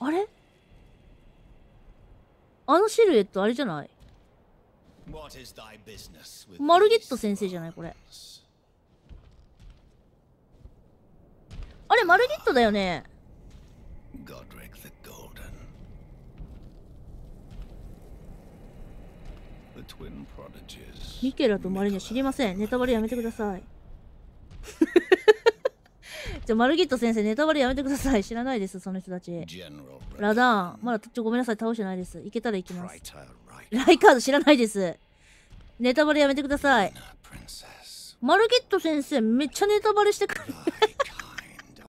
あれあのシルエットあれじゃないマルゲット先生じゃないこれ。あれ、マルゲットだよね。ミケラとマリンは知りません。ネタバレやめてください。じゃマルギット先生、ネタバレやめてください。知らないです、その人たち。ラダーン、まだちょごめんなさい、倒してないです。いけたら行きます。ライカード知らないです。ネタバレやめてください。マルギット先生、めっちゃネタバレしてくる。